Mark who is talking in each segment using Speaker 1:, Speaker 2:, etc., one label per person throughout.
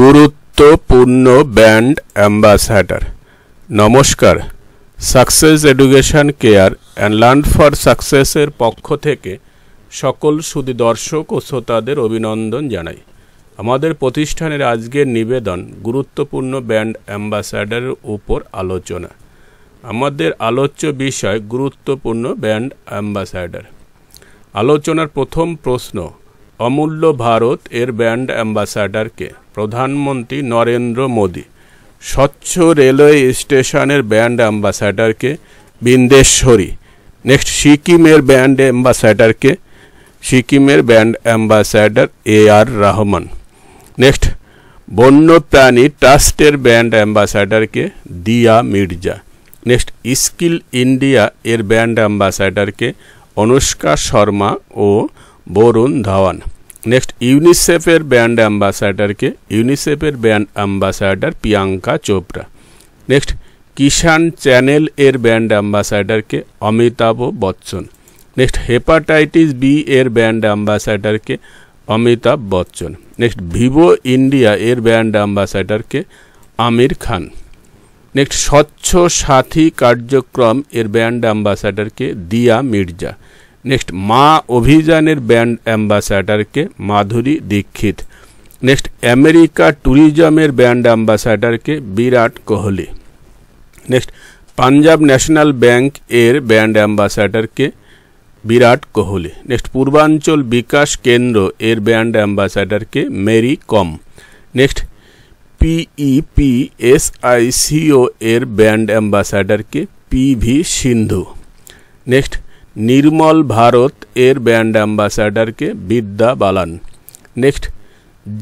Speaker 1: গুরুত্বপূর্ণ brand ambassador নমস্কার success education care and learn for সাকসেসের পক্ষ থেকে সকল সুদী দর্শক ও শ্রোতাদের অভিনন্দন জানাই আমাদের প্রতিষ্ঠানের আজকের নিবেদন গুরুত্বপূর্ণ ব্যান্ড অ্যাম্বাসাডারের উপর আলোচনা আমাদের আলোচ্য বিষয় গুরুত্বপূর্ণ ব্যান্ড অ্যাম্বাসাডার আলোচনার প্রথম প্রশ্ন অমূল্য ভারত এর ব্র্যান্ড অ্যাম্বাসাডারকে প্রধানমন্ত্রী নরেন্দ্র মোদী স্বচ্ছ রেলওয়ে স্টেশনের ব্র্যান্ড অ্যাম্বাসাডারকে বিন্দেশ্বরী নেক্সট সিকিমের ব্র্যান্ড অ্যাম্বাসাডারকে সিকিমের brand ambassador A R Rahman next বন্যপ্রাণী ট্রাস্টের ব্র্যান্ড অ্যাম্বাসাডারকে Dia Mirza next skill India এর ব্র্যান্ড অ্যাম্বাসাডারকে অনুষ্কা শর্মা ও বরুণ ধাওয়ান নেক্সট ইউনিসেফের ব্র্যান্ড অ্যাম্বাসাডারকে ইউনিসেফের brand ambassador Priyanka Chopra next Kisan channel এর ব্র্যান্ড অ্যাম্বাসাডারকে Amitabh Bachchan next hepatitis B এর ব্র্যান্ড অ্যাম্বাসাডারকে Amitabh Bachchan next Vivo India এর ব্র্যান্ড অ্যাম্বাসাডারকে আমির খান নেক্সট স্বচ্ছ সাথী কার্যক্রম এর ব্র্যান্ড অ্যাম্বাসাডারকে দিয়া মির্জা নেক্সট মা অভিযানের ব্যান্ড অ্যাম্বাসাডারকে মাধুরী দীক্ষিত নেক্সট আমেরিকা ট্যুরিজমের ব্যান্ড অ্যাম্বাসাডারকে Virat Kohli next Punjab national bank এর ব্যান্ড অ্যাম্বাসাডারকে বিরাট কোহলি নেক্সট পূর্বাঞ্চল বিকাশ কেন্দ্র এর ব্যান্ড অ্যাম্বাসাডারকে Mary Kom next PepsiCo এর ব্যান্ড অ্যাম্বাসাডারকে P V Sindhu next Nirmal Bharat এর ব্র্যান্ড অ্যাম্বাসাডারকে বিদ্যা বালান নেক্সট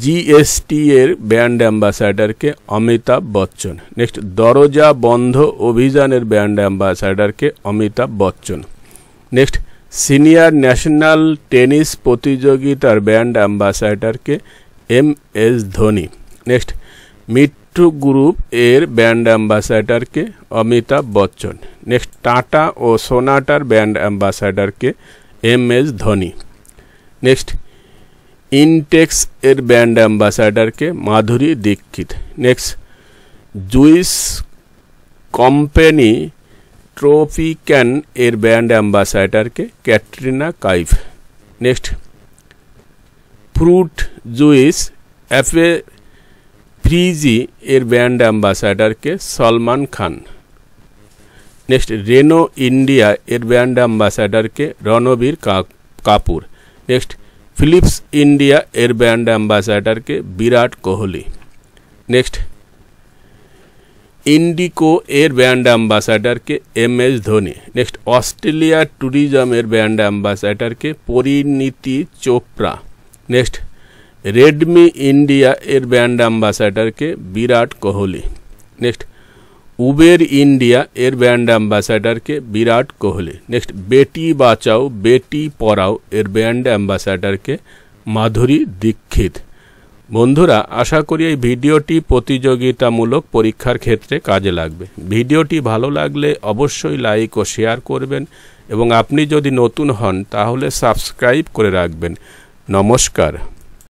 Speaker 1: জিএসটি এর ব্র্যান্ড অ্যাম্বাসাডারকে অমিতাভ বচ্চন নেক্সট দরজা বন্ধ অভিযানের ব্র্যান্ড অ্যাম্বাসাডারকে Amitabh Bachchan next senior national tennis প্রতিযোগিতার ব্র্যান্ড অ্যাম্বাসাডারকে M S Dhoni next Mittu group এর ব্র্যান্ড অ্যাম্বাসাডারকে অমিতাভ বচ্চন নেক্সট টাটা ও সোনাটার ব্র্যান্ড অ্যাম্বাসাডারকে M S Dhoni next Intex এর ব্র্যান্ড অ্যাম্বাসাডারকে Madhuri Dixit next juice company Tropicana এর ব্র্যান্ড অ্যাম্বাসাডারকে Katrina Kaif next fruit juice Appy Fizz এর ব্র্যান্ড অ্যাম্বাসাডারকে Salman Khan next Renault India एर ब्रांड एम्बासडर के रणवीर का, नेक्स्ट फिलिप्स इंडिया एर ब्रांड एम्बासडर के विराट कोहली नेक्स्ट इंडिको एयर ब्रांड एम्बासडर के M S Dhoni next Australia tourism एयर ब्रांड एम्बासडर के Parineeti Chopra next Redmi India एर ब्रांड एम्बासडर के Virat Kohli next Uber India এর ব্র্যান্ড অ্যাম্বাসাডারকে বিরাট কোহলি নেক্সট বেটি বাঁচাও বেটি পড়াও এর ব্র্যান্ড অ্যাম্বাসাডারকে মাধুরী দীক্ষিত বন্ধুরা আশা করি এই ভিডিওটি প্রতিযোগিতামূলক পরীক্ষার ক্ষেত্রে কাজে লাগবে ভিডিওটি ভালো লাগলে অবশ্যই লাইক ও শেয়ার করবেন এবং আপনি যদি নতুন হন তাহলে সাবস্ক্রাইব করে রাখবেন নমস্কার